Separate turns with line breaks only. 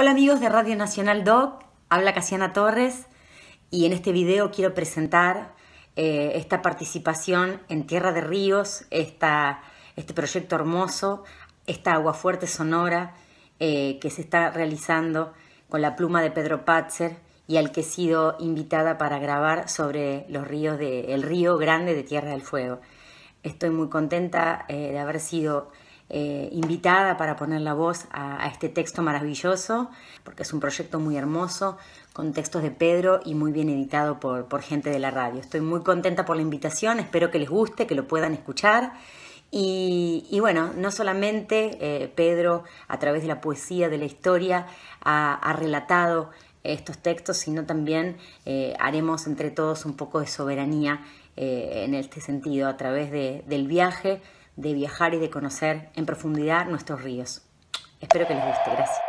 Hola amigos de Radio Nacional Doc, habla Casiana Torres y en este video quiero presentar eh, esta participación en Tierra de Ríos, este proyecto hermoso, esta aguafuerte sonora eh, que se está realizando con la pluma de Pedro Patzer y al que he sido invitada para grabar sobre los ríos de, el río grande de Tierra del Fuego. Estoy muy contenta eh, de haber sido eh, invitada para poner la voz a, este texto maravilloso, porque es un proyecto muy hermoso, con textos de Pedro y muy bien editado por, gente de la radio. Estoy muy contenta por la invitación, espero que les guste, que lo puedan escuchar. Y, bueno, no solamente eh, Pedro, a través de la poesía, de la historia, ha, relatado estos textos, sino también eh, haremos entre todos un poco de soberanía en este sentido, a través del viaje, de viajar y de conocer en profundidad nuestros ríos. Espero que les guste. Gracias.